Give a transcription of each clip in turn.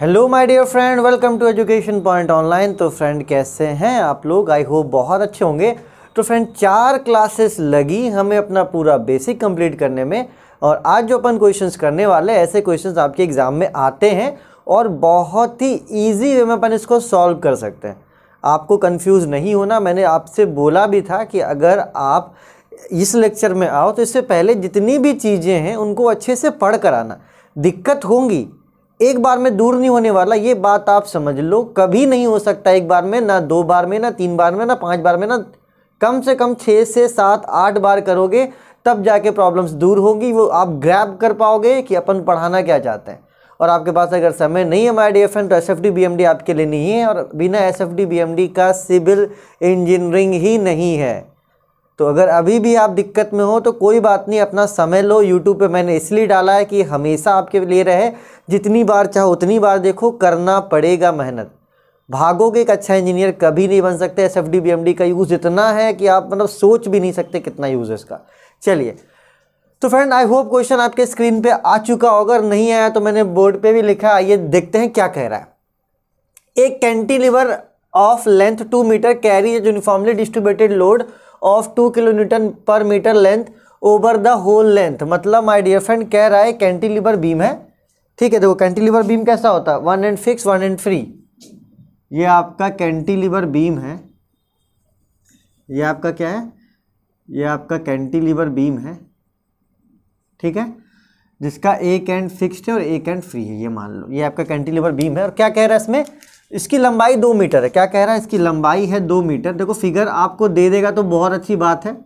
Hello my dear friend welcome to education point online तो friend कैसे हैं आप लोग आई होप बहुत अच्छे होंगे तो फ्रेंड चार क्लासेस लगी हमें अपना पूरा बेसिक कंप्लीट करने में और आज जो अपन क्वेश्चंस करने वाले ऐसे क्वेश्चंस आपके एग्ज़ाम में आते हैं और बहुत ही ईजी वे में अपन इसको सॉल्व कर सकते हैं आपको कन्फ्यूज़ नहीं होना मैंने आपसे बोला भी था कि अगर आप इस लेक्चर में आओ तो इससे पहले जितनी भी चीज़ें हैं उनको अच्छे से पढ़ कर आना दिक्कत होंगी एक बार में दूर नहीं होने वाला ये बात आप समझ लो कभी नहीं हो सकता एक बार में ना दो बार में ना तीन बार में ना पाँच बार में ना कम से कम छः से सात आठ बार करोगे तब जाके प्रॉब्लम्स दूर होगी वो आप ग्रैब कर पाओगे कि अपन पढ़ाना क्या चाहते हैं और आपके पास अगर समय नहीं है माई डी एफ तो S F D B M D आपके लिए नहीं है और बिना S F D B M D का सिविल इंजीनियरिंग ही नहीं है तो अगर अभी भी आप दिक्कत में हो तो कोई बात नहीं अपना समय लो यूट्यूब पे मैंने इसलिए डाला है कि हमेशा आपके लिए रहे जितनी बार चाहो उतनी बार देखो करना पड़ेगा मेहनत भागोगे एक अच्छा इंजीनियर कभी नहीं बन सकते एस एफ का यूज़ इतना है कि आप मतलब सोच भी नहीं सकते कितना यूज़ है इसका चलिए तो फ्रेंड आई होप क्वेश्चन आपके स्क्रीन पे आ चुका होगा अगर नहीं आया तो मैंने बोर्ड पे भी लिखा आइए देखते हैं क्या कह रहा है एक cantilever of length two metre carry uniformly distributed load of two kilo Newton per metre length over the whole length मतलब माई डियर फ्रेंड कह रहा है कैंटिलीवर बीम है ठीक है देखो कैंटिलीवर बीम कैसा होता है one end fix one end free ये आपका कैंटिलीवर बीम है ये आपका क्या है ये आपका कैंटिलीवर बीम है ठीक है जिसका एक एंड फिक्स्ड है और एक एंड फ्री है ये मान लो ये आपका कैंटिलीवर बीम है और क्या कह रहा है इसमें इसकी लंबाई दो मीटर है क्या कह रहा है इसकी लंबाई है दो मीटर देखो फिगर आपको दे देगा तो बहुत अच्छी बात है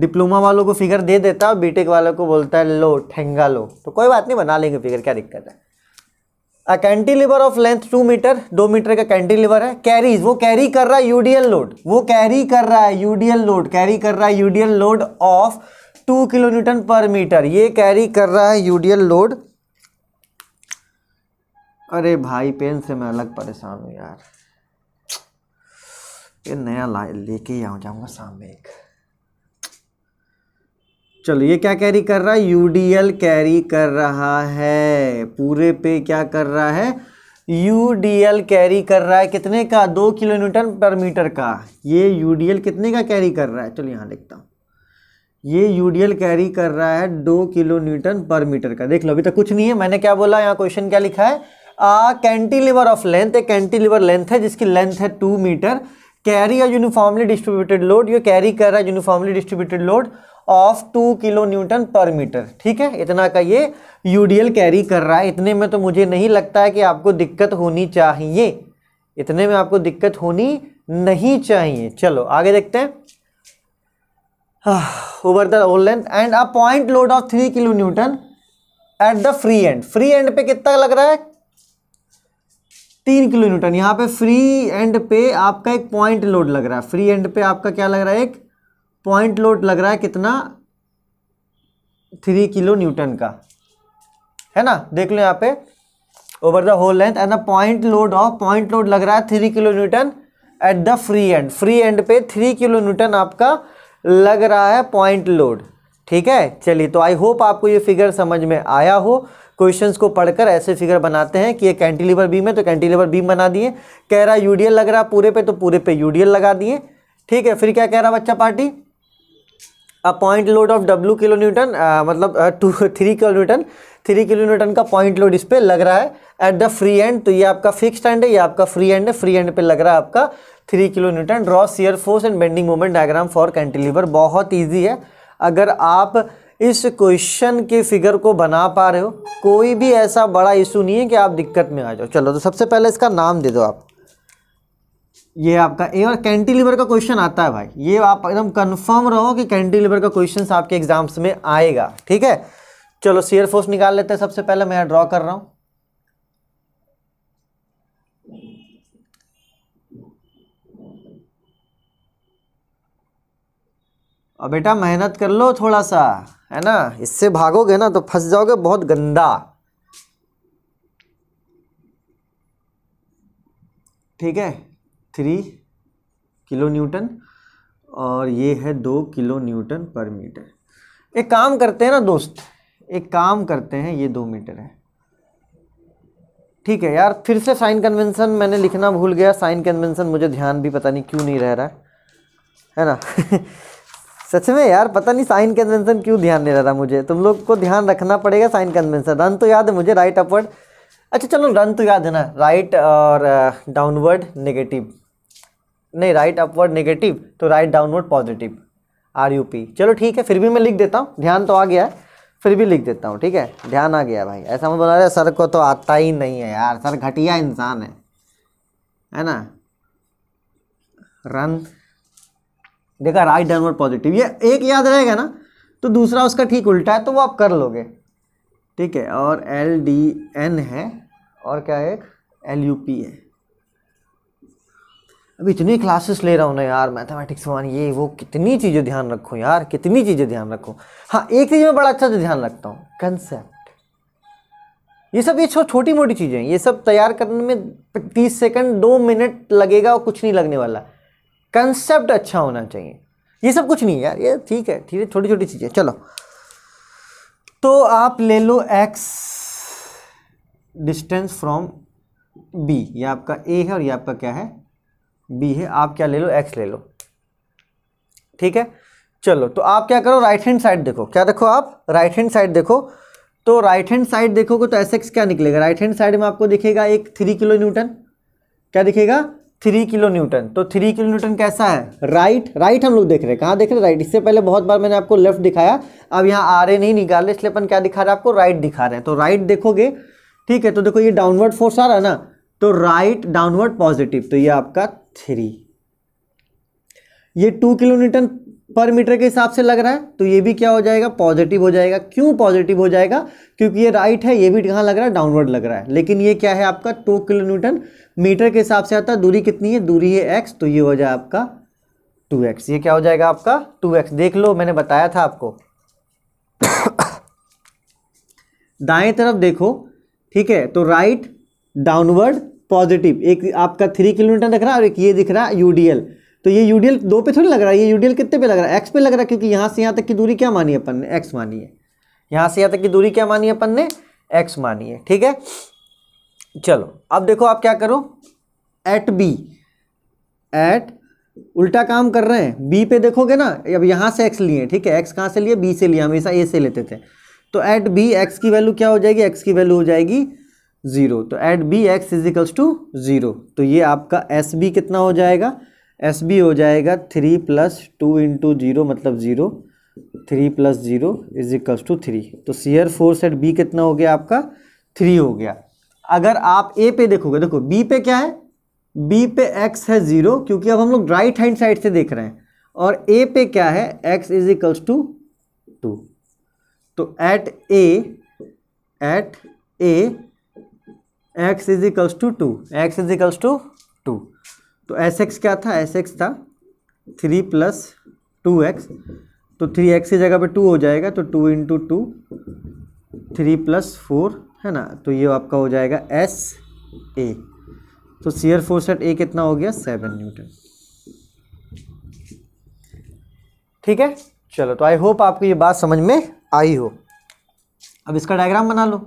डिप्लोमा वालों को फिगर दे देता है बीटेक वालों को बोलता है लो ठेंगा लो तो कोई बात नहीं बना लेंगे फिगर क्या दिक्कत है a lever of length two metre दो मीटर का लिवर है कैरीज वो कैरी कर रहा है यूडीएल लोड वो कैरी कर रहा है यूडीएल लोड कैरी कर रहा है UDL load of two kilo Newton per metre ये कैरी कर रहा है यूडीएल लोड अरे भाई पेन से मैं अलग परेशान हूँ यार ये नया ला लेके ही आ जाऊँगा सामने एक चलो ये क्या कैरी कर रहा है यूडीएल कैरी कर रहा है पूरे पे क्या कर रहा है यूडीएल कैरी कर रहा है कितने का दो किलो न्यूटन पर मीटर का ये यूडीएल कितने का कैरी कर रहा है चलो यहाँ लिखता हूँ ये यूडीएल कैरी कर रहा है दो किलो न्यूटन पर मीटर का देख लो अभी तक कुछ नहीं है मैंने क्या बोला यहाँ क्वेश्चन क्या लिखा है कैंटीलिवर ऑफ लेंथ एक कैंटीलिवर लेंथ है जिसकी लेंथ है टू मीटर कैरी या यूनिफॉर्मली डिस्ट्रीब्यूटेड लोड ये कैरी कर रहा है uniformly distributed load of two kilo Newton per metre ठीक है इतना का ये यूडीएल कैरी कर रहा है इतने में तो मुझे नहीं लगता है कि आपको दिक्कत होनी चाहिए इतने में आपको दिक्कत होनी नहीं चाहिए चलो आगे देखते हैं over the whole length and a point load of three kilo Newton at the free end free end पे कितना लग रहा है तीन किलो न्यूटन यहाँ पे फ्री एंड पे आपका एक पॉइंट लोड लग रहा है फ्री एंड पे आपका क्या लग रहा है एक पॉइंट लोड लग रहा है कितना थ्री किलो न्यूटन का है ना देख लो यहाँ पे over the whole length and the point load of point load लग रहा है three kilo Newton at the free end free end पे थ्री किलो न्यूटन आपका लग रहा है पॉइंट लोड ठीक है चलिए तो आई होप आपको ये फिगर समझ में आया हो क्वेश्चंस को पढ़कर ऐसे फिगर बनाते हैं कि ये कैंटिलीवर बीम है तो कैंटिलीवर बीम बना दिए कह रहा यूडीएल लग रहा पूरे पे तो पूरे पे यूडीएल लगा दिए ठीक है फिर क्या कह रहा बच्चा party a point load of W kilo newton मतलब two three kilo newton three kilo newton का पॉइंट लोड इस पर लग रहा है एट द फ्री एंड तो ये आपका फिक्स एंड है ये आपका फ्री एंड है फ्री एंड पे लग रहा है आपका three kilo newton draw shear force and bending moment diagram for cantilever बहुत ईजी है अगर आप इस क्वेश्चन के फिगर को बना पा रहे हो कोई भी ऐसा बड़ा इशू नहीं है कि आप दिक्कत में आ जाओ चलो तो सबसे पहले इसका नाम दे दो आप ये आपका ए और कैंटिलीवर का क्वेश्चन आता है भाई ये आप एकदम कंफर्म रहो कि कैंटिलीवर का क्वेश्चन आपके एग्जाम्स में आएगा ठीक है चलो सीयर फोर्स निकाल लेते हैं सबसे पहले मैं ड्रॉ कर रहा हूँ और बेटा मेहनत कर लो थोड़ा सा है ना इससे भागोगे ना तो फंस जाओगे बहुत गंदा ठीक है थ्री किलो न्यूटन और ये है दो किलो न्यूटन पर मीटर एक काम करते हैं ना दोस्त एक काम करते हैं ये दो मीटर है ठीक है यार फिर से साइन कन्वेंशन मैंने लिखना भूल गया साइन कन्वेंशन मुझे ध्यान भी पता नहीं क्यों नहीं रह रहा है है ना सच में यार पता नहीं साइन कन्वेंशन क्यों ध्यान नहीं रहा मुझे तुम लोग को ध्यान रखना पड़ेगा साइन कन्वेंशन रन तो याद है मुझे राइट अपवर्ड अच्छा चलो रन तो याद है ना राइट और डाउनवर्ड नेगेटिव नहीं राइट अपवर्ड नेगेटिव तो right downward positive R U P चलो ठीक है फिर भी मैं लिख देता हूँ ध्यान तो आ गया है फिर भी लिख देता हूँ ठीक है ध्यान आ गया भाई ऐसा मैं बना रहे सर को तो आता ही नहीं है यार सर घटिया इंसान है है ना रन देखा राइट डाउनवर्ड पॉजिटिव ये एक याद रहेगा ना तो दूसरा उसका ठीक उल्टा है तो वो आप कर लोगे ठीक है और एल डी एन है और क्या है एक एल यू पी है अब इतनी क्लासेस ले रहा हूँ ना यार मैथमेटिक्स वन ये वो कितनी चीज़ें ध्यान रखो यार कितनी चीज़ें ध्यान रखो हाँ एक चीज़ में बड़ा अच्छा से ध्यान रखता हूँ कंसेप्ट ये सब ये छो छोटी मोटी चीज़ें हैं ये सब तैयार करने में तीस सेकंड दो मिनट लगेगा और कुछ नहीं लगने वाला कंसेप्ट अच्छा होना चाहिए ये सब कुछ नहीं यार ये ठीक है ठीक है छोटी छोटी चीज़ें चलो तो आप ले लो एक्स डिस्टेंस फ्रॉम बी ये आपका ए है और ये आपका क्या है बी है आप क्या ले लो एक्स ले लो ठीक है चलो तो आप क्या करो राइट हैंड साइड देखो क्या देखो आप राइट हैंड साइड देखो तो राइट हैंड साइड देखोगे तो एस एक्स क्या निकलेगा राइट हैंड साइड में आपको दिखेगा एक थ्री किलो न्यूटन क्या दिखेगा थ्री किलो न्यूटन तो थ्री किलो न्यूटन कैसा है राइट राइट हम लोग देख रहे हैं कहाँ देख रहे हैं राइट इससे पहले बहुत बार मैंने आपको लेफ्ट दिखाया अब यहाँ आर ए नहीं निकाल रहे इसलिए अपन क्या दिखा रहे हैं आपको राइट दिखा रहे हैं तो राइट देखोगे ठीक है तो देखो ये डाउनवर्ड फोर्स आ रहा है ना तो राइट डाउनवर्ड पॉजिटिव तो ये आपका थ्री ये two kilo Newton per metre के हिसाब से लग रहा है तो ये भी क्या हो जाएगा पॉजिटिव हो जाएगा क्यों पॉजिटिव हो जाएगा क्योंकि ये राइट है ये भी कहाँ लग रहा है डाउनवर्ड लग रहा है लेकिन ये क्या है आपका टू किलो न्यूटन मीटर के हिसाब से आता है दूरी कितनी है दूरी है एक्स तो ये हो जाए आपका टू एक्स ये क्या हो जाएगा आपका टू एक्स देख लो मैंने बताया था आपको दाएं तरफ देखो ठीक है तो राइट डाउनवर्ड पॉजिटिव एक आपका थ्री किलोमीटर दिख रहा है और एक ये दिख रहा है यूडीएल तो ये यूडीएल दो पे थोड़ी लग रहा है ये यूडीएल कितने पे लग रहा है एक्स पे लग रहा है क्योंकि यहाँ से यहाँ तक की दूरी क्या मानी है अपन ने एक्स मानी है यहाँ से यहाँ तक की दूरी क्या मानी है अपन ने एक्स मानी है ठीक है चलो अब देखो आप क्या करो एट बी एट उल्टा काम कर रहे हैं बी पे देखोगे ना अब यहाँ से एक्स लिए ठीक है एक्स कहाँ से लिए बी से लिए हमेशा ए से लेते थे तो एट बी एक्स की वैल्यू क्या हो जाएगी एक्स की वैल्यू हो जाएगी ज़ीरो तो at B x equals to zero तो ये आपका एस बी कितना हो जाएगा एस बी हो जाएगा three plus two into zero मतलब zero three plus zero is equals to three तो सीयर फोर्स एट बी कितना हो गया आपका थ्री हो गया अगर आप ए पे देखोगे देखो बी पे क्या है बी पे एक्स है ज़ीरो क्योंकि अब हम लोग राइट हैंड साइड से देख रहे हैं और ए पे क्या है x is equals to two तो at A at A x is equals to two x is equals to two तो एस एक्स क्या था एस एक्स था थ्री प्लस टू एक्स तो थ्री एक्स की जगह पे टू हो जाएगा तो two into two three plus four है ना तो ये आपका हो जाएगा एस ए तो सीयर फोर्स एट ए कितना हो गया सेवन न्यूटन ठीक है चलो तो आई होप आपको ये बात समझ में आई हो अब इसका डायग्राम बना लो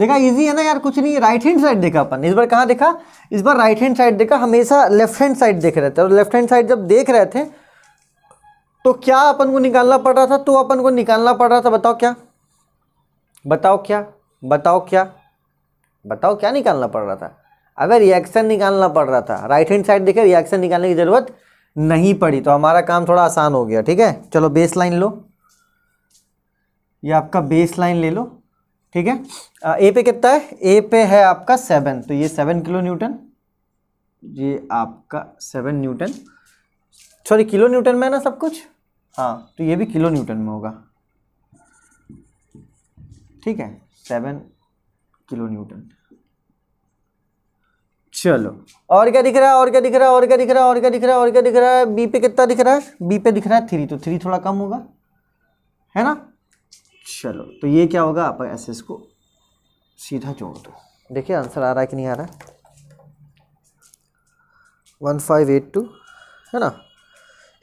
देखा इजी है ना यार कुछ नहीं राइट हैंड साइड देखा अपन इस बार कहाँ देखा इस बार राइट हैंड साइड देखा हमेशा लेफ्ट हैंड साइड देख रहे थे और लेफ्ट हैंड साइड जब देख रहे थे तो क्या अपन को निकालना पड़ रहा था तो अपन को निकालना पड़ रहा था बताओ क्या बताओ क्या बताओ क्या बताओ क्या निकालना पड़ रहा था अगर रिएक्शन निकालना पड़ रहा था राइट हैंड साइड देखे रिएक्शन निकालने की ज़रूरत नहीं पड़ी तो हमारा काम थोड़ा आसान हो गया ठीक है चलो बेस लाइन लो ये आपका बेस लाइन ले लो ठीक है ए पे कितना है ए पे है आपका सेवन तो ये सेवन किलो न्यूटन ये आपका seven newton sorry kilo newton में है ना सब कुछ हाँ तो ये भी किलो न्यूटन में होगा ठीक है सेवन किलो न्यूटन चलो और क्या दिख रहा है और क्या दिख रहा है और क्या दिख रहा है और क्या दिख रहा है और क्या दिख रहा है बी पे कितना दिख रहा है बी पे दिख रहा है थ्री तो थ्री थोड़ा कम होगा है ना चलो तो ये क्या होगा आप ऐसे इसको सीधा जोड़ दो देखिए आंसर आ रहा है कि नहीं आ रहा वन फाइव एट टू है ना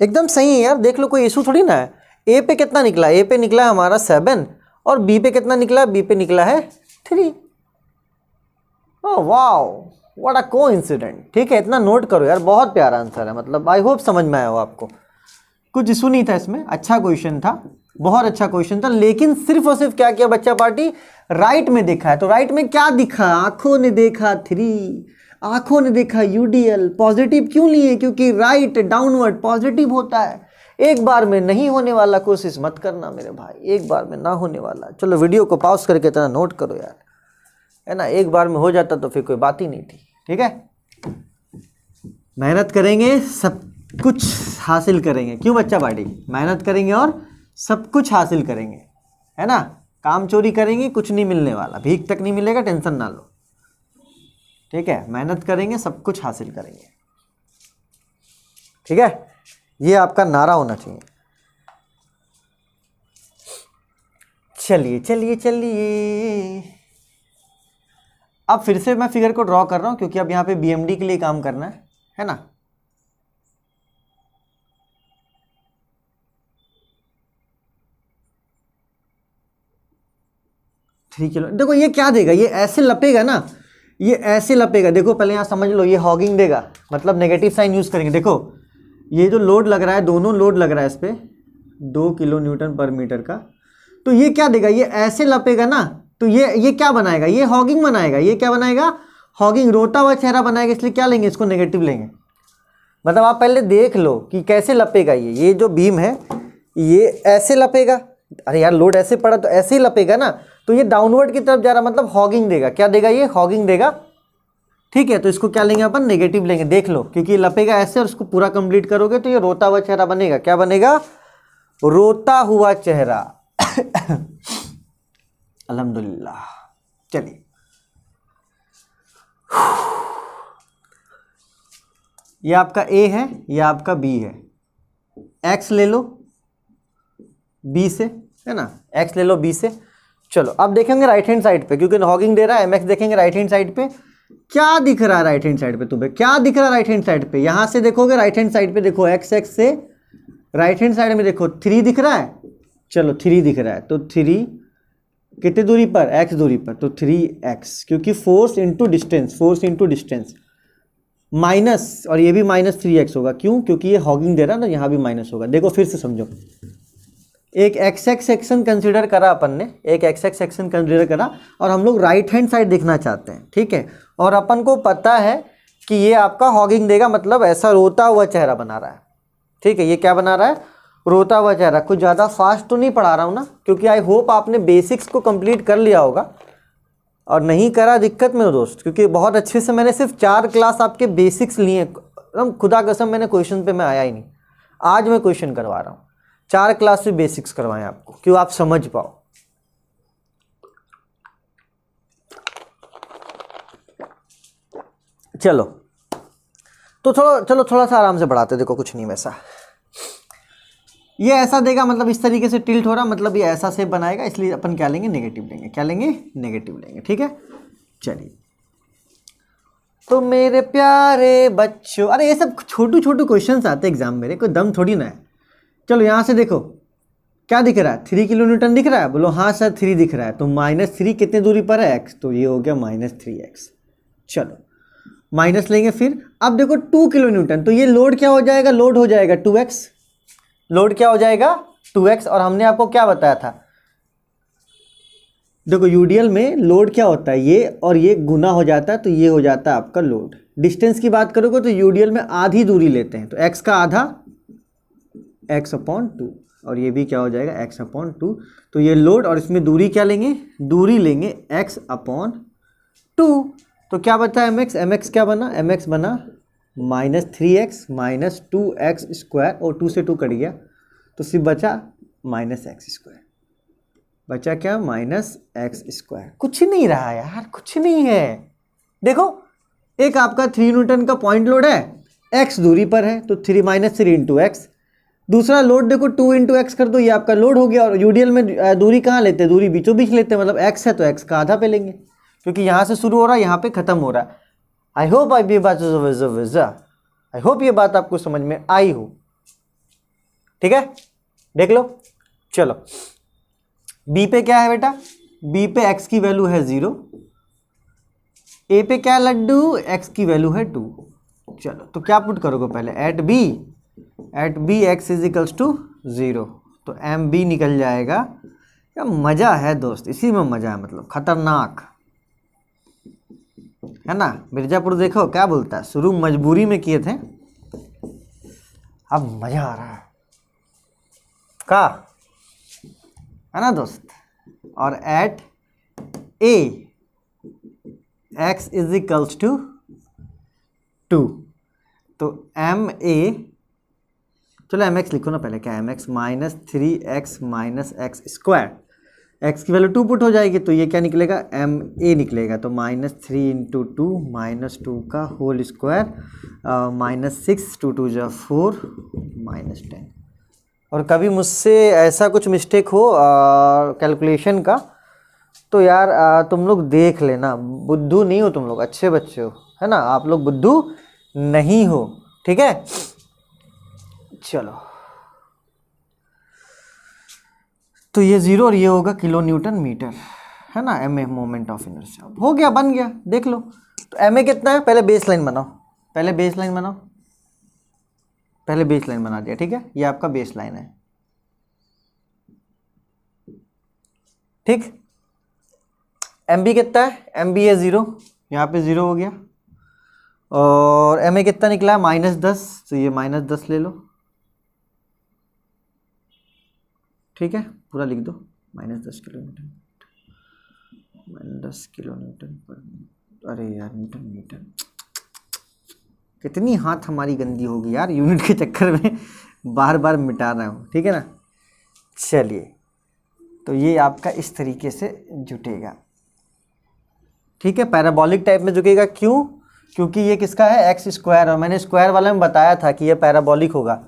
एकदम सही है यार देख लो कोई इशू थोड़ी ना है ए पे कितना निकला ए पे निकला हमारा सेवन और बी पे कितना निकला बी पे निकला है three oh wow what a coincidence ठीक है इतना नोट करो यार बहुत प्यारा आंसर है मतलब आई होप समझ में आया हो आपको कुछ इशू नहीं था इसमें अच्छा क्वेश्चन था बहुत अच्छा क्वेश्चन था लेकिन सिर्फ और सिर्फ क्या किया बच्चा पार्टी राइट में देखा है तो राइट में क्या दिखा आंखों ने देखा थ्री आंखों ने देखा यूडीएल पॉजिटिव क्यों लिए क्योंकि राइट डाउनवर्ड पॉजिटिव होता है एक बार में नहीं होने वाला कोशिश मत करना मेरे भाई एक बार में ना होने वाला चलो वीडियो को पॉज करके इतना नोट करो यार है ना एक बार में हो जाता तो फिर कोई बात ही नहीं थी ठीक है मेहनत करेंगे सब कुछ हासिल करेंगे क्यों बच्चा पार्टी मेहनत करेंगे और सब कुछ हासिल करेंगे है ना काम चोरी करेंगे कुछ नहीं मिलने वाला भीख तक नहीं मिलेगा टेंशन ना लो ठीक है मेहनत करेंगे सब कुछ हासिल करेंगे ठीक है ये आपका नारा होना चाहिए चलिए चलिए चलिए अब फिर से मैं फिगर को ड्रॉ कर रहा हूँ क्योंकि अब यहाँ पे बीएमडी के लिए काम करना है है ना थ्री किलो देखो ये क्या देगा ये ऐसे लपेगा ना ये ऐसे लपेगा देखो पहले यहाँ समझ लो ये हॉगिंग देगा मतलब नेगेटिव साइन यूज़ करेंगे देखो ये जो लोड लग रहा है दोनों लोड लग रहा है इस पर दो किलो न्यूटन पर मीटर का तो ये क्या देगा ये ऐसे लपेगा ना तो ये ये क्या बनाएगा ये हॉगिंग बनाएगा ये क्या बनाएगा हॉगिंग रोता हुआ चेहरा बनाएगा इसलिए क्या लेंगे इसको नेगेटिव लेंगे मतलब आप पहले देख लो कि कैसे लपेगा ये ये जो बीम है ये ऐसे लपेगा अरे यार लोड ऐसे पड़ा तो ऐसे ही लपेगा ना तो ये डाउनवर्ड की तरफ जा रहा मतलब हॉगिंग देगा क्या देगा ये हॉगिंग देगा ठीक है तो इसको क्या लेंगे अपन नेगेटिव लेंगे देख लो क्योंकि लपेगा ऐसे और उसको पूरा कंप्लीट करोगे तो ये रोता हुआ चेहरा बनेगा क्या बनेगा रोता हुआ चेहरा अलहमदुल्ला चलिए ये आपका ए है ये आपका बी है एक्स ले लो बी से है ना एक्स ले लो बी से चलो अब देखेंगे राइट हैंड साइड पे क्योंकि हॉगिंग दे रहा है एमएक्स देखेंगे राइट हैंड साइड पे क्या दिख रहा है राइट हैंड साइड पे तुम्हें क्या दिख रहा है राइट हैंड साइड पे यहाँ से देखोगे राइट हैंड साइड पे देखो एक्स एक्स से राइट हैंड साइड में देखो थ्री दिख रहा है चलो थ्री दिख रहा है तो थ्री कितने दूरी पर एक्स दूरी पर तो थ्री एक्स क्योंकि force into distance force into distance minus और ये भी माइनस थ्री एक्स होगा क्यों क्योंकि ये हॉगिंग दे रहा है ना यहाँ भी माइनस होगा देखो फिर से समझो एक एक्स एक्स सेक्शन कंसिडर करा अपन ने एक एक्सएक्स सेक्शन कंसिडर करा और हम लोग राइट हैंड साइड देखना चाहते हैं ठीक है और अपन को पता है कि ये आपका हॉगिंग देगा मतलब ऐसा रोता हुआ चेहरा बना रहा है ठीक है ये क्या बना रहा है रोता हुआ चेहरा कुछ ज़्यादा फास्ट तो नहीं पढ़ा रहा हूँ ना क्योंकि आई होप आपने बेसिक्स को कम्प्लीट कर लिया होगा और नहीं करा दिक्कत में दोस्त क्योंकि बहुत अच्छे से मैंने सिर्फ चार क्लास आपके बेसिक्स लिए एकदम खुदा कसम मैंने क्वेश्चन पर मैं आया ही नहीं आज मैं क्वेश्चन करवा रहा हूँ चार क्लास में बेसिक्स करवाएं आपको क्यों आप समझ पाओ चलो तो थोड़ा चलो थोड़ा सा आराम से बढ़ाते देखो कुछ नहीं वैसा ये ऐसा देगा मतलब इस तरीके से टिल्ट हो रहा मतलब ये ऐसा से बनाएगा इसलिए अपन क्या लेंगे नेगेटिव लेंगे क्या लेंगे नेगेटिव लेंगे ठीक है चलिए तो मेरे प्यारे बच्चों अरे ये सब छोटू छोटू क्वेश्चंस आते हैं एग्जाम मेरे कोई दम थोड़ी ना है चलो यहाँ से देखो क्या दिख रहा है थ्री किलो न्यूटन दिख रहा है बोलो हाँ सर थ्री दिख रहा है तो माइनस थ्री कितने दूरी पर है एक्स तो ये हो गया माइनस थ्री एक्स चलो माइनस लेंगे फिर अब देखो टू किलो न्यूटन तो ये लोड क्या हो जाएगा लोड हो जाएगा टू एक्स लोड क्या हो जाएगा टू एक्स और हमने आपको क्या बताया था देखो यूडीएल में लोड क्या होता है ये और ये गुना हो जाता है तो ये हो जाता है आपका लोड डिस्टेंस की बात करोगे तो यूडीएल में आधी दूरी लेते हैं तो एक्स का आधा एक्स अपॉन टू और ये भी क्या हो जाएगा एक्स अपॉन टू तो ये लोड और इसमें दूरी क्या लेंगे दूरी लेंगे एक्स अपॉन टू तो क्या बचा एम एक्स एम एक्स क्या बना एम एक्स बना minus three x minus two x square और टू से टू कट गया तो सिर्फ बचा माइनस एक्स स्क्वायर बचा क्या माइनस एक्स स्क्वायर कुछ नहीं रहा यार कुछ नहीं है देखो एक आपका थ्री न्यूटन का पॉइंट लोड है एक्स दूरी पर है तो three minus three into x दूसरा लोड देखो टू इंटू एक्स कर दो ये आपका लोड हो गया और यूडीएल में दूरी कहाँ लेते हैं दूरी बीचों बीच लेते हैं मतलब एक्स है तो एक्स का आधा पे लेंगे क्योंकि यहाँ से शुरू हो रहा है यहाँ पे ख़त्म हो रहा है आई होप आई ये बात आई होप ये बात आपको समझ में आई हो ठीक है देख लो चलो बी पे क्या है बेटा बी पे एक्स की वैल्यू है ज़ीरो ए पे क्या लड्डू एक्स की वैल्यू है टू चलो तो क्या पुट करोगे पहले at B at B x equals to zero तो एम बी निकल जाएगा क्या मज़ा है दोस्त इसी में मज़ा है मतलब ख़तरनाक है ना मिर्ज़ापुर देखो क्या बोलता है शुरू मजबूरी में किए थे अब मज़ा आ रहा है का है ना दोस्त और at A x is equals to two तो एम ए चलो एम एक्स लिखो ना पहले क्या M x minus three x minus x square x की वैल्यू टू पुट हो जाएगी तो ये क्या निकलेगा एम ए निकलेगा तो minus three into two minus two का whole square minus six two two जो फोर माइनस टेन और कभी मुझसे ऐसा कुछ मिस्टेक हो कैलकुलेशन का तो यार आ, तुम लोग देख लेना बुद्धू नहीं हो तुम लोग अच्छे बच्चे हो है ना आप लोग बुद्धू नहीं हो ठीक है चलो तो ये ज़ीरो और ये होगा किलो न्यूटन मीटर है ना M A moment of inertia हो गया बन गया देख लो तो एम ए कितना है पहले बेस लाइन बनाओ पहले बेस लाइन बनाओ पहले बेस लाइन बना दिया ठीक है ये आपका बेस लाइन है ठीक एम बी कितना है एम बी है ज़ीरो यहाँ पे ज़ीरो हो गया और एम ए कितना निकला है माइनस दस तो ये माइनस दस ले लो ठीक है पूरा लिख दो माइनस दस किलोमीटर माइनस दस किलोमीटर पर अरे यार न्यूटन मीटर कितनी हाथ हमारी गंदी होगी यार यूनिट के चक्कर में बार बार मिटा रहा हूँ ठीक है ना चलिए तो ये आपका इस तरीके से जुटेगा ठीक है पैराबॉलिक टाइप में जुटेगा क्यों क्योंकि ये किसका है एक्स स्क्वायर और मैंने स्क्वायर वाले में बताया था कि ये पैराबॉलिक होगा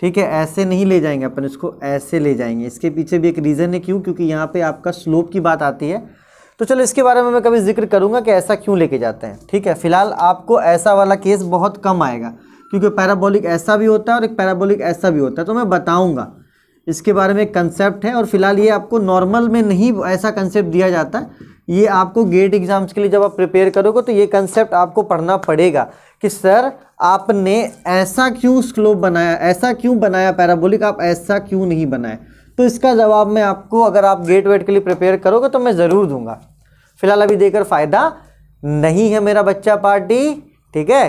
ठीक है ऐसे नहीं ले जाएंगे अपन इसको ऐसे ले जाएंगे इसके पीछे भी एक रीज़न है क्यों क्योंकि यहाँ पे आपका स्लोप की बात आती है तो चलो इसके बारे में मैं कभी जिक्र करूँगा कि ऐसा क्यों लेके जाते हैं ठीक है फिलहाल आपको ऐसा वाला केस बहुत कम आएगा क्योंकि पैराबोलिक ऐसा भी होता है और एक पैराबोलिक ऐसा भी होता है तो मैं बताऊँगा इसके बारे में एक कंसेप्ट है और फिलहाल ये आपको नॉर्मल में नहीं ऐसा कंसेप्ट दिया जाता है ये आपको गेट एग्ज़ाम्स के लिए जब आप प्रिपेयर करोगे तो ये कंसेप्ट आपको पढ़ना पड़ेगा कि सर आपने ऐसा क्यों स्लोप बनाया ऐसा क्यों बनाया पैराबोलिक आप ऐसा क्यों नहीं बनाए तो इसका जवाब मैं आपको अगर आप गेट वेट के लिए प्रिपेयर करोगे तो मैं ज़रूर दूंगा फिलहाल अभी देकर फ़ायदा नहीं है मेरा बच्चा पार्टी ठीक है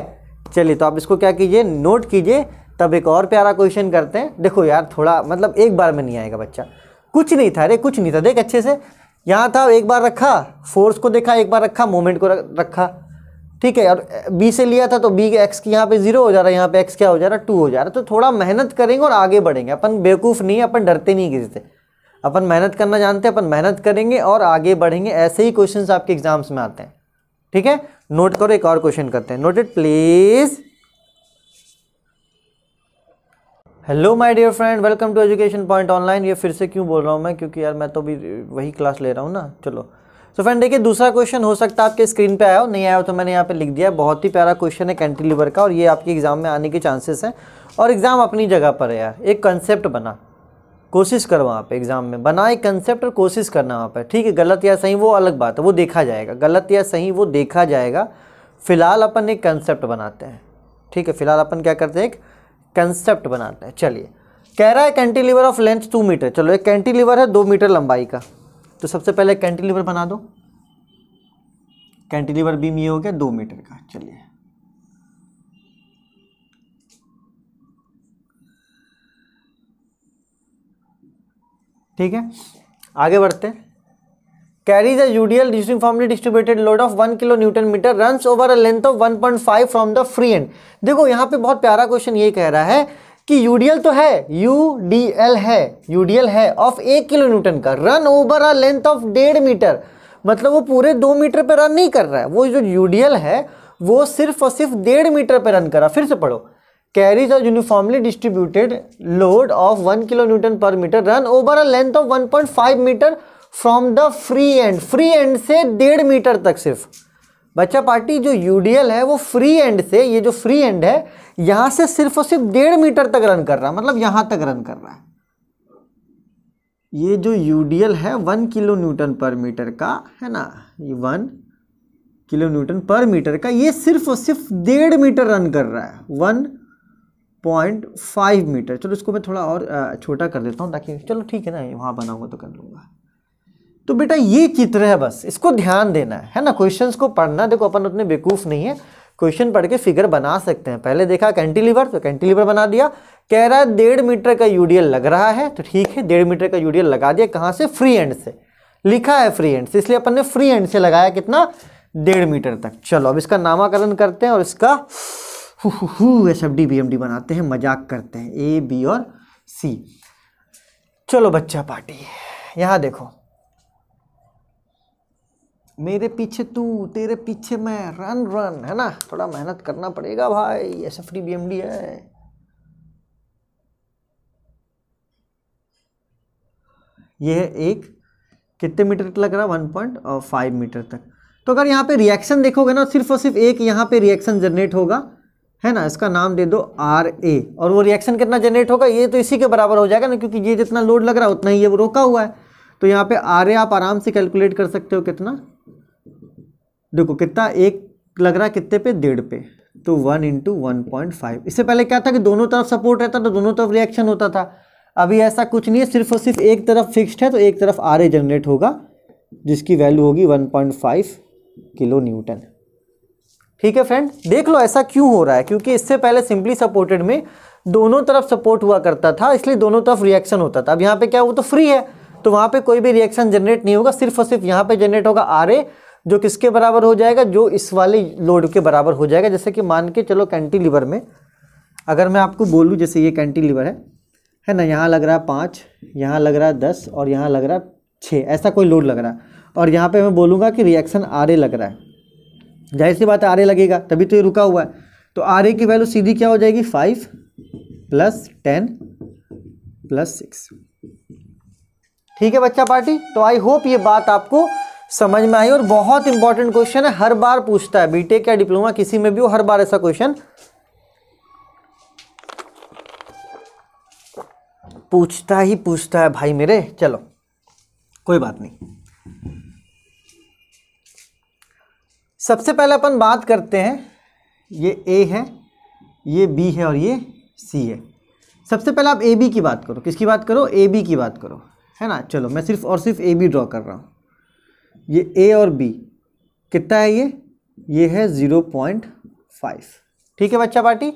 चलिए तो आप इसको क्या कीजिए नोट कीजिए तब एक और प्यारा क्वेश्चन करते हैं देखो यार थोड़ा मतलब एक बार में नहीं आएगा बच्चा कुछ नहीं था अरे कुछ नहीं था देख अच्छे से यहाँ था एक बार रखा फोर्स को देखा एक बार रखा मोमेंट को रखा ठीक है और बी से लिया था तो बी एक्स की यहाँ पे जीरो हो जा रहा है यहाँ पे एक्स क्या हो जा रहा है टू हो जा रहा है तो थोड़ा मेहनत करेंगे और आगे बढ़ेंगे अपन बेवकूफ़ नहीं अपन डरते नहीं किसी से अपन मेहनत करना जानते हैं अपन मेहनत करेंगे और आगे बढ़ेंगे ऐसे ही क्वेश्चन आपके एग्जाम्स में आते हैं ठीक है नोट करो एक और क्वेश्चन करते हैं note it please hello my dear friend welcome to education point Online ये फिर से क्यों बोल रहा हूँ मैं क्योंकि यार मैं तो भी वही क्लास ले रहा हूँ ना चलो सो फ्रेंड देखिए दूसरा क्वेश्चन हो सकता है आपके स्क्रीन पे आया हो नहीं आया हो तो मैंने यहाँ पे लिख दिया बहुत ही प्यारा क्वेश्चन है कैंटिलीवर का और ये आपके एग्जाम में आने के चांसेस हैं और एग्ज़ाम अपनी जगह पर है यार एक कंसेप्ट बना कोशिश कर वहाँ पे एग्ज़ाम में बना एक कंसेप्ट और कोशिश करना वहाँ पर ठीक है गलत या सही वो अलग बात है वो देखा जाएगा गलत या सही वो देखा जाएगा फ़िलहाल अपन एक कंसेप्ट बनाते हैं ठीक है फिलहाल अपन क्या करते हैं एक कंसेप्ट बनाते हैं चलिए कह रहा है cantilever of length two metre चलो एक कैंटिलीवर है दो मीटर लंबाई का तो सबसे पहले कैंटिलीवर बना दो कैंटिलीवर बीम ये हो गया दो मीटर का चलिए ठीक है आगे बढ़ते हैं carries a UDL distributed load of one kilo newton metre a length of one point five from the free end देखो यहाँ पे बहुत प्यारा क्वेश्चन ये कह रहा है कि यूडीएल तो है यूडीएल है यूडीएल है ऑफ एक किलो न्यूटन का run over a length of डेढ़ मीटर मतलब वो पूरे दो मीटर पर रन नहीं कर रहा है वो जो यूडीएल है वो सिर्फ और सिर्फ डेढ़ मीटर पर रन करा फिर से पढ़ो कैरीज और uniformly distributed load of one kilo Newton per metre run over a length of five metre from the free end free end से डेढ़ मीटर तक सिर्फ बच्चा पार्टी जो यूडीएल है वो फ्री एंड से ये जो फ्री एंड है यहाँ से सिर्फ और सिर्फ डेढ़ मीटर तक रन कर रहा है मतलब यहाँ तक रन कर रहा है ये जो यूडीएल है one kilo Newton per metre का है ना ये one kilo Newton per metre का ये सिर्फ और सिर्फ डेढ़ मीटर रन कर रहा है वन पॉइंट फाइव मीटर चलो इसको मैं थोड़ा और छोटा कर देता हूँ ताकि चलो ठीक है ना वहाँ बनाऊंगा तो कर लूँगा तो बेटा ये चित्र है बस इसको ध्यान देना है है ना क्वेश्चंस को पढ़ना देखो अपन उतने बेवकूफ़ नहीं है क्वेश्चन पढ़ के फिगर बना सकते हैं पहले देखा कैंटिलीवर तो कैंटिलीवर बना दिया कह रहा है डेढ़ मीटर का यूडीएल लग रहा है तो ठीक है डेढ़ मीटर का यूडीएल लगा दिया कहाँ से फ्री एंड से लिखा है फ्री एंड से इसलिए अपन ने फ्री एंड से लगाया कितना डेढ़ मीटर तक चलो अब इसका नामाकरण करते हैं और इसका S F D B M D बनाते हैं मजाक करते हैं ए बी और सी चलो बच्चा पार्टी यहाँ देखो मेरे पीछे तू तेरे पीछे मैं रन रन है ना थोड़ा मेहनत करना पड़ेगा भाई S F D B M D है यह एक कितने मीटर तक लग रहा वन पॉइंट फाइव मीटर तक तो अगर यहाँ पे रिएक्शन देखोगे ना सिर्फ और सिर्फ एक यहाँ पे रिएक्शन जनरेट होगा है ना इसका नाम दे दो आर ए और वो रिएक्शन कितना जनरेट होगा ये तो इसी के बराबर हो जाएगा ना क्योंकि ये जितना लोड लग रहा है उतना ही ये वो रोका हुआ है तो यहाँ पे आर ए आप आराम से कैलकुलेट कर सकते हो कितना देखो कितना एक लग रहा है कितने पे डेढ़ पे तो one into one point five इससे पहले क्या था कि दोनों तरफ सपोर्ट रहता तो दोनों तरफ रिएक्शन होता था अभी ऐसा कुछ नहीं है सिर्फ और सिर्फ एक तरफ फिक्स्ड है तो एक तरफ आर ए जनरेट होगा जिसकी वैल्यू होगी one point five kilo newton ठीक है फ्रेंड देख लो ऐसा क्यों हो रहा है क्योंकि इससे पहले सिंपली सपोर्टेड में दोनों तरफ सपोर्ट हुआ करता था इसलिए दोनों तरफ रिएक्शन होता था अब यहाँ पे क्या वो तो फ्री है तो वहाँ पे कोई भी रिएक्शन जनरेट नहीं होगा सिर्फ और सिर्फ यहाँ पे जनरेट होगा आर जो किसके बराबर हो जाएगा जो इस वाले लोड के बराबर हो जाएगा जैसे कि मान के चलो कैंटीलीवर में अगर मैं आपको बोलूँ जैसे ये कैंटीलीवर है है ना यहाँ लग रहा है पाँच यहाँ लग रहा है दस और यहाँ लग रहा है छः ऐसा कोई लोड लग रहा है और यहाँ पे मैं बोलूँगा कि रिएक्शन आर लग रहा है जाहिर सी बात आर लगेगा तभी तो ये रुका हुआ है तो आर की वैल्यू सीधी क्या हो जाएगी five plus ten plus six ठीक है बच्चा पार्टी तो आई होप ये बात आपको समझ में आई और बहुत इंपॉर्टेंट क्वेश्चन है हर बार पूछता है बीटेक या डिप्लोमा किसी में भी हो हर बार ऐसा क्वेश्चन पूछता ही पूछता है भाई मेरे चलो कोई बात नहीं सबसे पहले अपन बात करते हैं ये ए है ये बी है और ये सी है सबसे पहले आप ए बी की बात करो किसकी बात करो ए बी की बात करो है ना चलो मैं सिर्फ और सिर्फ ए बी ड्रॉ कर रहा हूँ ये ए और बी कितना है ये ये है ज़ीरो पॉइंट फाइव ठीक है बच्चा पार्टी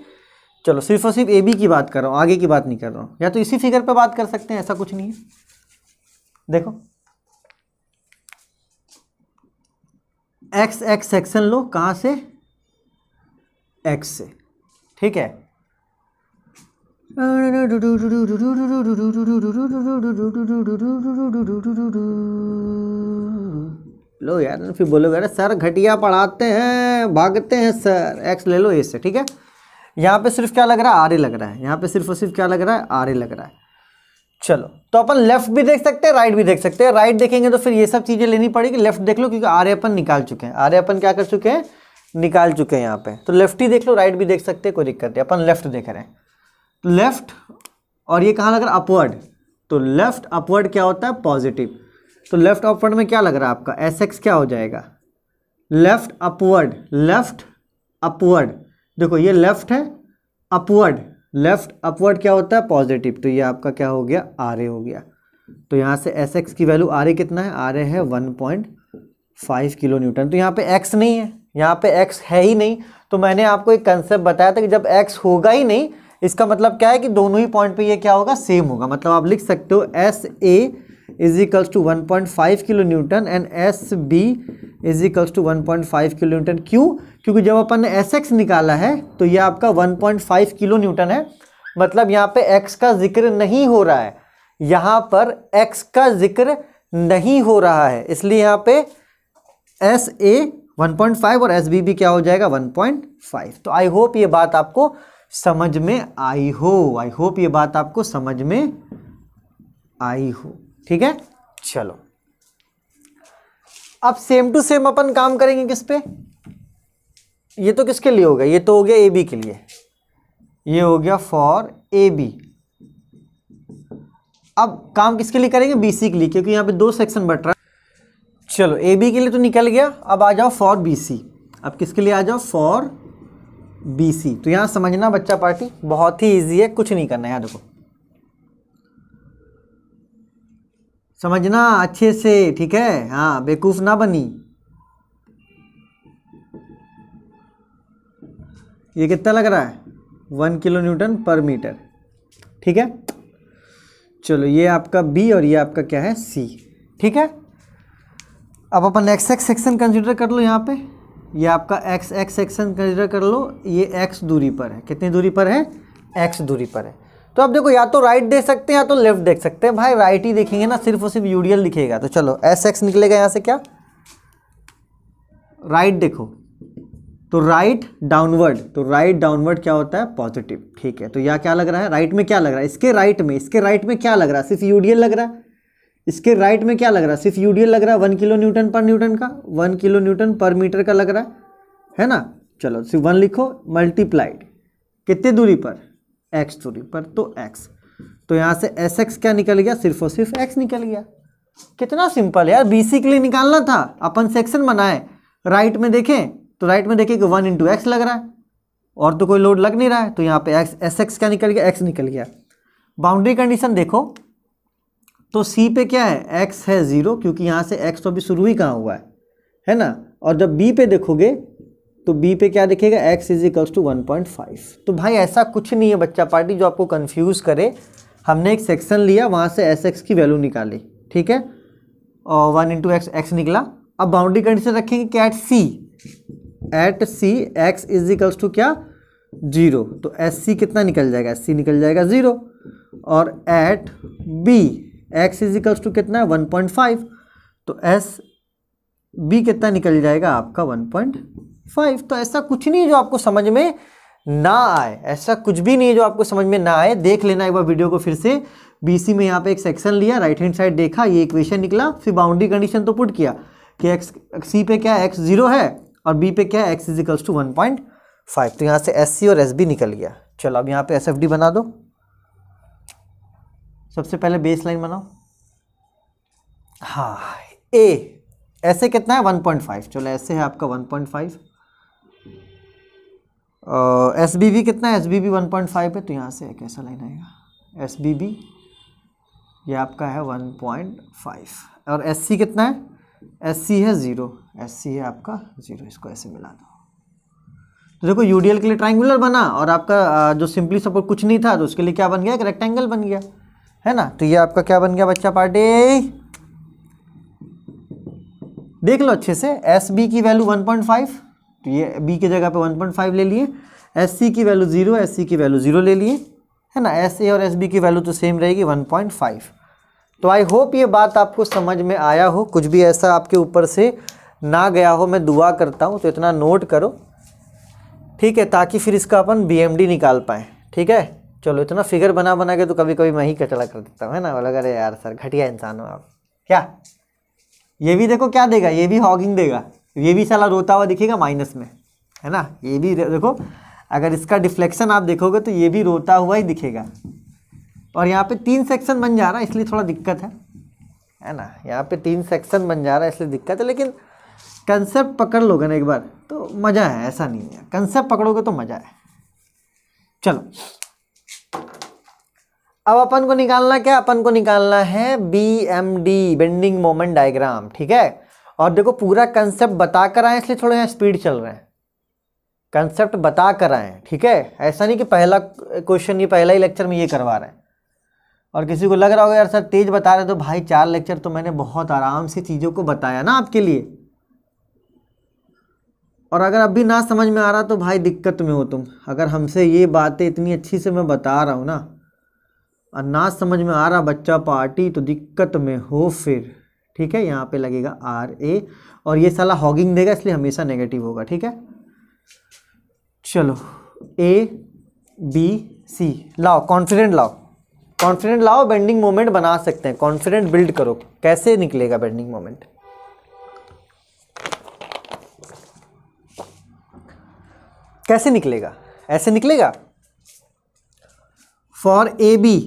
चलो सिर्फ और सिर्फ ए बी की बात कर रहा हूँ आगे की बात नहीं कर रहा हूँ या तो इसी फिगर पे बात कर सकते हैं ऐसा कुछ नहीं है देखो एक्स एक्स सेक्शन लो कहाँ से एक्स से ठीक है लो यार फिर बोलोगे अरे सर घटिया पढ़ाते हैं भागते हैं सर एक्स ले लो से ठीक है यहाँ पे सिर्फ क्या लग रहा है आर लग रहा है यहाँ पे सिर्फ और सिर्फ क्या लग रहा है आर लग रहा है चलो तो अपन लेफ्ट भी देख सकते हैं राइट भी देख सकते हैं राइट देखेंगे तो फिर ये सब चीज़ें लेनी पड़ेगी लेफ्ट देख लो क्योंकि आर अपन निकाल चुके हैं आर अपन क्या कर चुके हैं निकाल चुके हैं यहाँ पे तो लेफ्ट ही देख लो राइट भी देख सकते हैं कोई दिक्कत नहीं अपन लेफ्ट देख रहे हैं लेफ्ट और ये कहाँ लग रहा है अपवर्ड तो लेफ्ट अपवर्ड क्या होता है पॉजिटिव तो लेफ्ट अपवर्ड में क्या लग रहा है आपका एस एक्स क्या हो जाएगा लेफ्ट अपवर्ड लेफ्ट अपवर्ड देखो ये लेफ्ट है अपवर्ड लेफ्ट अपवर्ड क्या होता है पॉजिटिव तो ये आपका क्या हो गया आर ए हो गया तो यहाँ से एस एक्स की वैल्यू आर ए कितना है आर ए है one point five kilo newton तो यहाँ पे एक्स नहीं है यहाँ पे एक्स है ही नहीं तो मैंने आपको एक कंसेप्ट बताया था कि जब एक्स होगा ही नहीं इसका मतलब क्या है कि दोनों ही पॉइंट पे ये क्या होगा सेम होगा मतलब आप लिख सकते हो S A is to one point five kilo newton and S B is to one point five kilo newton क्यों क्योंकि जब अपन ने एस एक्स निकाला है तो ये आपका one point five kilo newton है मतलब यहाँ पे एक्स का जिक्र नहीं हो रहा है यहाँ पर एक्स का जिक्र नहीं हो रहा है इसलिए यहाँ पे S A one point five और एस बी भी क्या हो जाएगा वन पॉइंट फाइव तो आई होप ये बात आपको समझ में आई हो आई होप ये बात आपको समझ में आई हो ठीक है चलो अब सेम टू सेम अपन काम करेंगे किस पे ये तो किसके लिए हो गया ये तो हो गया ए बी के लिए ये हो गया फॉर ए बी अब काम किसके लिए करेंगे बी सी के लिए क्योंकि यहां पे दो सेक्शन बट रहा है चलो ए बी के लिए तो निकल गया अब आ जाओ फॉर बी सी अब किसके लिए आ जाओ फॉर बी सी तो यहाँ समझना बच्चा पार्टी बहुत ही ईजी है कुछ नहीं करना है यहाँ देखो समझना अच्छे से ठीक है हाँ बेकूफ ना बनी ये कितना लग रहा है one kilo Newton per metre ठीक है चलो ये आपका बी और ये आपका क्या है सी ठीक है अब अपन नेक्स्ट सेक्शन कंसिडर कर लो यहाँ पे ये आपका एक्स एक्स सेक्शन कंसिडर कर लो ये एक्स दूरी पर है कितनी दूरी पर है एक्स दूरी पर है तो आप देखो या तो राइट देख सकते हैं या तो लेफ्ट देख सकते हैं भाई राइट ही देखेंगे ना सिर्फ और सिर्फ यूडियल दिखेगा तो चलो एस एक्स निकलेगा यहाँ से क्या राइट देखो तो राइट डाउनवर्ड तो राइट डाउनवर्ड क्या होता है पॉजिटिव ठीक है तो यह क्या लग रहा है राइट में क्या लग रहा है इसके राइट में इसके राइट में क्या लग रहा है सिर्फ यूडीएल लग रहा है इसके राइट में क्या लग रहा है सिर्फ यूडीएल लग रहा है one kilo Newton per newton का one kilo Newton per metre का लग रहा है है ना चलो सिर्फ वन लिखो मल्टीप्लाइड कितने दूरी पर एक्स दूरी पर तो एक्स तो यहाँ से एस एक्स क्या निकल गया सिर्फ और सिर्फ एक्स निकल गया कितना सिंपल यार बी सी के लिए निकालना था अपन सेक्शन बनाए राइट में देखें तो राइट में देखें कि वन इंटू एक्स लग रहा है और तो कोई लोड लग नहीं रहा है तो यहाँ पे एक्स एस एक्स क्या निकल गया एक्स निकल गया बाउंड्री कंडीशन देखो तो सी पे क्या है एक्स है ज़ीरो क्योंकि यहाँ से एक्स तो अभी शुरू ही कहाँ हुआ है है ना और जब बी पे देखोगे तो बी पे क्या देखेगा x is equals to one point five तो भाई ऐसा कुछ नहीं है बच्चा पार्टी जो आपको कन्फ्यूज़ करे हमने एक सेक्शन लिया वहाँ से एस एक्स की वैल्यू निकाली ठीक है और वन इंटू एक्स एक्स निकला अब बाउंड्री कंडीशन रखेंगे कि at C at C x is equals to क्या जीरो तो एस सी कितना निकल जाएगा एस सी निकल जाएगा ज़ीरो और at B x equals to कितना है वन पॉइंट फाइव तो एस बी कितना निकल जाएगा आपका वन पॉइंट फाइव तो ऐसा कुछ नहीं जो आपको समझ में ना आए ऐसा कुछ भी नहीं है जो आपको समझ में ना आए देख लेना एक बार वीडियो को फिर से बीसी में यहाँ पे एक सेक्शन लिया राइट हैंड साइड देखा ये इक्वेशन निकला फिर बाउंड्री कंडीशन तो पुट किया कि एक्स सी पे क्या एक्स जीरो है और बी पे क्या है x equals to one point five तो यहाँ से एस सी और एस बी निकल गया चलो अब यहाँ पे एस एफ डी बना दो सबसे पहले बेस लाइन बनाओ हाँ ए ऐसे कितना है 1.5 चलो ऐसे है आपका 1.5 एस बी बी कितना है एस बी बी वन है तो यहाँ से एक ऐसा लाइन आएगा एस बी बी ये आपका है 1.5 और एस सी कितना है एस सी है ज़ीरो एस सी है आपका ज़ीरो इसको ऐसे मिला दो तो देखो यू के लिए ट्राइंगुलर बना और आपका जो सिंपली सपोर्ट कुछ नहीं था तो उसके लिए क्या बन गया एक रेक्टेंगल बन गया है ना तो ये आपका क्या बन गया बच्चा पार्टे देख लो अच्छे से एस बी की वैल्यू 1.5 तो ये बी की जगह पे 1.5 ले लिए एस सी की वैल्यू जीरो एस सी की वैल्यू जीरो ले लिए है ना एस ए और एस बी की वैल्यू तो सेम रहेगी 1.5 तो आई होप ये बात आपको समझ में आया हो कुछ भी ऐसा आपके ऊपर से ना गया हो मैं दुआ करता हूँ तो इतना नोट करो ठीक है ताकि फिर इसका अपन बी निकाल पाएँ ठीक है चलो इतना फिगर बना बना के तो कभी कभी मैं ही कचड़ा कर देता हूँ है ना बोला अरे यार सर घटिया इंसान हो आप क्या ये भी देखो क्या देगा ये भी हॉगिंग देगा ये भी साला रोता हुआ दिखेगा माइनस में है ना ये भी देखो अगर इसका डिफ्लेक्शन आप देखोगे तो ये भी रोता हुआ ही दिखेगा और यहाँ पे तीन सेक्शन बन जा रहा है इसलिए थोड़ा दिक्कत है है ना यहाँ पे तीन सेक्शन बन जा रहा है इसलिए दिक्कत है लेकिन कंसेप्ट पकड़ लोगे ना एक बार तो मज़ा है ऐसा नहीं है कंसेप्ट पकड़ोगे तो मज़ा है चलो अब अपन को निकालना क्या अपन को निकालना है B M D bending moment diagram ठीक है और देखो पूरा कंसेप्ट बता कर आए इसलिए थोड़ा यहाँ स्पीड चल रहे हैं कंसेप्ट बता कर आए ठीक है ऐसा नहीं कि पहला क्वेश्चन ये पहला ही लेक्चर में ये करवा रहे हैं और किसी को लग रहा होगा यार सर तेज़ बता रहे तो भाई चार लेक्चर तो मैंने बहुत आराम से चीज़ों को बताया ना आपके लिए और अगर अब भी ना समझ में आ रहा तो भाई दिक्कत में हो तुम अगर हमसे ये बातें इतनी अच्छी से मैं बता रहा हूँ ना और ना समझ में आ रहा बच्चा पार्टी तो दिक्कत में हो फिर ठीक है यहाँ पे लगेगा आर ए और ये साला हॉगिंग देगा इसलिए हमेशा नेगेटिव होगा ठीक है चलो ए बी सी लाओ कॉन्फिडेंट लाओ कॉन्फिडेंट लाओ बेंडिंग मोमेंट बना सकते हैं कॉन्फिडेंट बिल्ड करो कैसे निकलेगा बेंडिंग मोमेंट कैसे निकलेगा ऐसे निकलेगा फॉर ए बी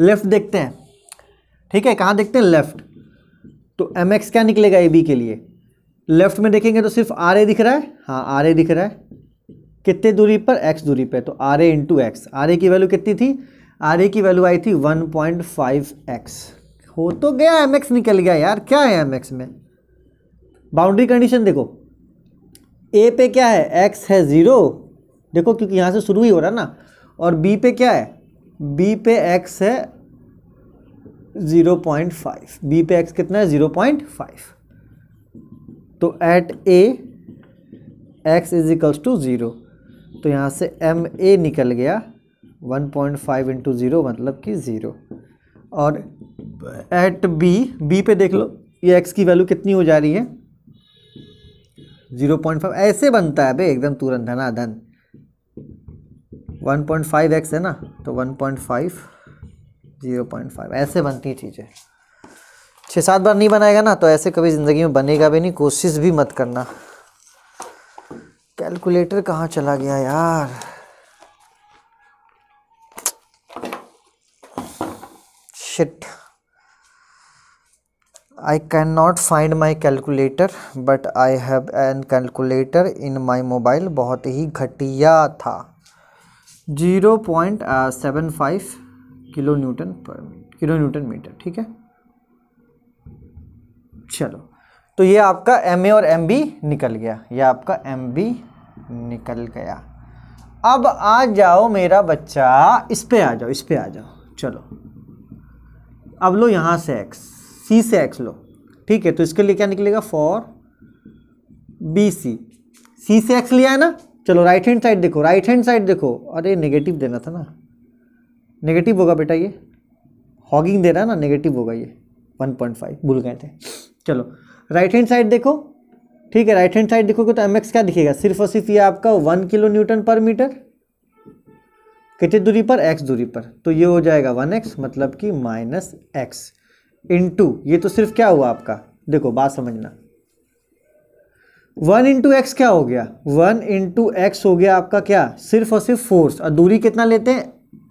लेफ्ट देखते हैं ठीक है कहाँ देखते हैं लेफ्ट तो एम एक्स क्या निकलेगा ए बी के लिए लेफ्ट में देखेंगे तो सिर्फ आर ए दिख रहा है हाँ आर ए दिख रहा है कितने दूरी पर एक्स दूरी पर तो R A into x R A की वैल्यू कितनी थी आर ए की वैल्यू आई थी वन पॉइंट फाइव एक्स हो तो गया एम एक्स निकल गया यार क्या है एम एक्स में बाउंड्री कंडीशन देखो ए पे क्या है एक्स है ज़ीरो देखो क्योंकि यहाँ से शुरू ही हो रहा है ना और बी पे क्या है बी पे एक्स है ज़ीरो पॉइंट फाइव बी पे एक्स कितना है ज़ीरो पॉइंट फाइव तो at A x is equals to zero तो यहाँ से एम ए निकल गया one point five into zero मतलब कि ज़ीरो और एट बी बी पे देख लो ये एक्स की वैल्यू कितनी हो जा रही है ज़ीरो पॉइंट फाइव ऐसे बनता है भाई एकदम तुरंत धना धन वन पॉइंट फाइव एक्स है ना तो one point five zero point five ऐसे बनती चीज़ें छः सात बार नहीं बनाएगा ना तो ऐसे कभी ज़िंदगी में बनेगा भी नहीं कोशिश भी मत करना कैलकुलेटर कहाँ चला गया यार shit can not find my calculator but I have an calculator in my mobile बहुत ही घटिया था zero point seven five kilo Newton per kilo newton metre ठीक है चलो तो ये आपका एम ए और एम बी निकल गया ये आपका एम बी निकल गया अब आ जाओ मेरा बच्चा इस पे आ जाओ इस पे आ जाओ चलो अब लो यहाँ से एक्स सी से एक्स लो ठीक है तो इसके लिए क्या निकलेगा फोर बी सी सी से एक्स लिया है ना चलो राइट हैंड साइड देखो राइट हैंड साइड देखो अरे नेगेटिव देना था ना नेगेटिव होगा बेटा ये हॉगिंग दे रहा है ना नेगेटिव होगा ये 1.5 भूल गए थे चलो राइट हैंड साइड देखो ठीक है राइट हैंड साइड देखोगे तो एम एक्स क्या दिखेगा सिर्फ और सिर्फ ये आपका one kilo Newton per metre कितनी दूरी पर एक्स दूरी पर तो ये हो जाएगा वन एक्स मतलब कि माइनस एक्स टू ये तो सिर्फ क्या हुआ आपका देखो बात समझना वन इंटू एक्स क्या हो गया वन इंटू एक्स हो गया आपका क्या सिर्फ और सिर्फ फोर्स और दूरी कितना लेते हैं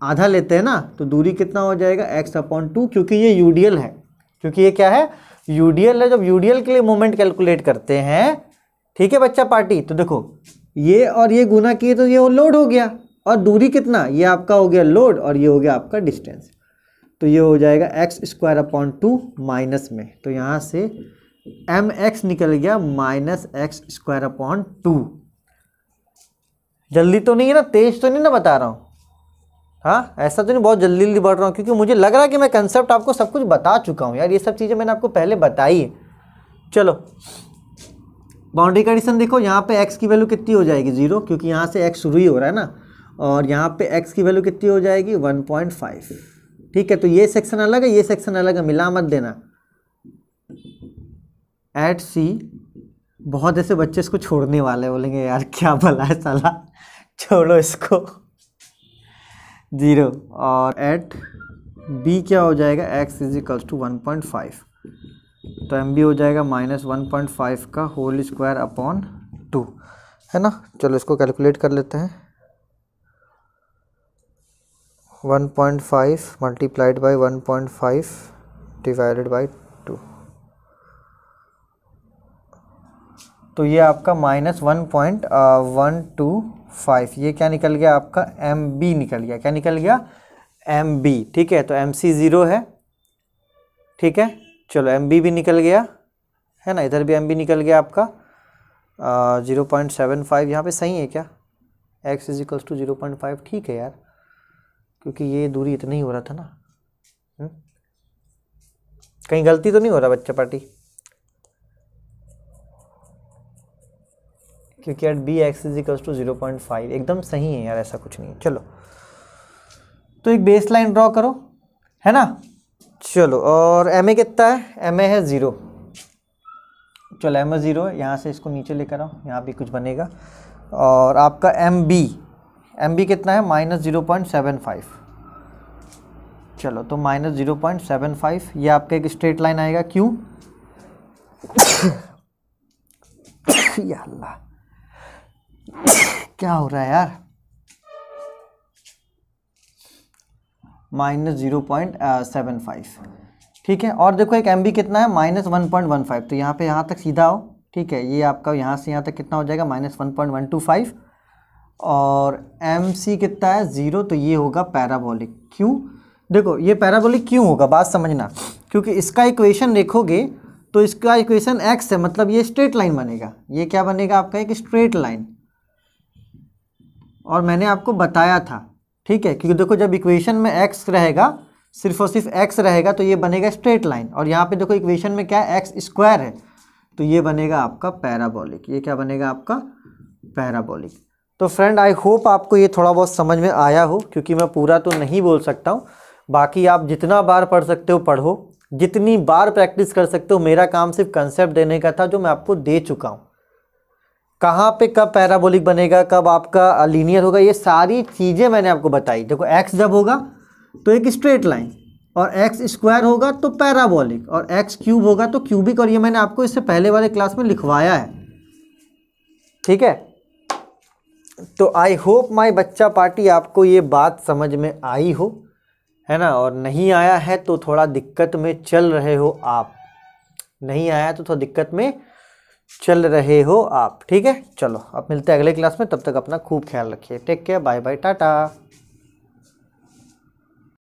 आधा लेते हैं ना तो दूरी कितना हो जाएगा एक्स अपॉन टू क्योंकि ये यूडीएल है क्योंकि ये क्या है यूडीएल है जब यूडीएल के लिए मोमेंट कैलकुलेट करते हैं ठीक है बच्चा पार्टी तो देखो ये और ये गुना किए तो ये लोड हो गया और दूरी कितना ये आपका हो गया लोड और ये हो गया आपका डिस्टेंस तो ये हो जाएगा x square upon two minus में तो यहाँ से एम एक्स निकल गया minus x square upon two जल्दी तो नहीं है ना तेज तो नहीं ना बता रहा हूँ हाँ ऐसा तो नहीं बहुत जल्दी जल्दी बढ़ रहा हूँ क्योंकि मुझे लग रहा है कि मैं कंसेप्ट आपको सब कुछ बता चुका हूँ यार ये सब चीज़ें मैंने आपको पहले बताई है चलो बाउंड्री कंडीशन देखो यहाँ पे x की वैल्यू कितनी हो जाएगी जीरो क्योंकि यहाँ से x शुरू ही हो रहा है ना और यहाँ पे x की वैल्यू कितनी हो जाएगी 1.5 ठीक है तो ये सेक्शन अलग है ये सेक्शन अलग है मिला मत देना एट सी बहुत ऐसे बच्चे इसको छोड़ने वाले बोलेंगे यार क्या भला है साला छोड़ो इसको ज़ीरो और एट बी क्या हो जाएगा x is equals to one point five तो एम बी हो जाएगा माइनस वन पॉइंट फाइव का होल स्क्वायर अपॉन टू है ना चलो इसको कैलकुलेट कर लेते हैं one point five multiplied by one point five divided by तो ये आपका minus one point one two five ये क्या निकल गया आपका एम बी निकल गया क्या निकल गया एम बी ठीक है तो एम सी ज़ीरो है ठीक है चलो एम बी भी निकल गया है ना इधर भी एम बी निकल गया आपका ज़ीरो पॉइंट सेवन फाइव यहाँ पर सही है क्या x equals to zero point five ठीक है यार क्योंकि ये दूरी इतना ही हो रहा था ना हुँ? हम्म? कहीं गलती तो नहीं हो रहा बच्चा पार्टी क्योंकि यार B x is equal to zero point five एकदम सही है यार ऐसा कुछ नहीं है चलो तो एक बेस लाइन ड्रॉ करो है ना चलो और एम ए कितना है एम ए है ज़ीरो चलो एम ए ज़ीरो है यहाँ से इसको नीचे लेकर आओ यहाँ भी कुछ बनेगा और आपका एम बी एम बी कितना है minus zero point seven five चलो तो minus zero point seven five ये आपका एक स्ट्रेट लाइन आएगा क्यों या अल्लाह क्या हो रहा है यार minus zero point seven five ठीक है और देखो एक एम बी कितना है minus one point one five तो यहाँ पे यहाँ तक सीधा हो ठीक है ये आपका यहाँ से यहाँ तक कितना हो जाएगा minus one point one two five और एम सी कितना है ज़ीरो तो ये होगा पैराबोलिक क्यों देखो ये पैराबोलिक क्यों होगा बात समझना क्योंकि इसका इक्वेशन देखोगे तो इसका इक्वेशन एक्स है मतलब ये स्ट्रेट लाइन बनेगा ये क्या बनेगा आपका एक स्ट्रेट लाइन और मैंने आपको बताया था ठीक है क्योंकि देखो जब इक्वेशन में एक्स रहेगा सिर्फ और सिर्फ एक्स रहेगा तो ये बनेगा स्ट्रेट लाइन और यहाँ पे देखो इक्वेशन में क्या है एक्स स्क्वायर है तो ये बनेगा आपका पैराबॉलिक ये क्या बनेगा आपका पैराबॉलिक तो फ्रेंड आई होप आपको ये थोड़ा बहुत समझ में आया हो क्योंकि मैं पूरा तो नहीं बोल सकता हूँ बाकी आप जितना बार पढ़ सकते हो पढ़ो जितनी बार प्रैक्टिस कर सकते हो मेरा काम सिर्फ कंसेप्ट देने का था जो मैं आपको दे चुका हूँ कहाँ पे कब पैराबोलिक बनेगा कब आपका लीनियर होगा ये सारी चीज़ें मैंने आपको बताई देखो एक्स जब होगा तो एक स्ट्रेट लाइन और एक्स स्क्वायर होगा तो पैराबोलिक और एक्स क्यूब होगा तो क्यूबिक और ये मैंने आपको इससे पहले वाले क्लास में लिखवाया है ठीक है तो आई होप माई बच्चा पार्टी आपको ये बात समझ में आई हो है ना और नहीं आया है तो थोड़ा दिक्कत में चल रहे हो आप नहीं आया तो थोड़ा दिक्कत में चल रहे हो आप ठीक है चलो अब मिलते हैं अगले क्लास में तब तक अपना खूब ख्याल रखिए take care bye bye Tata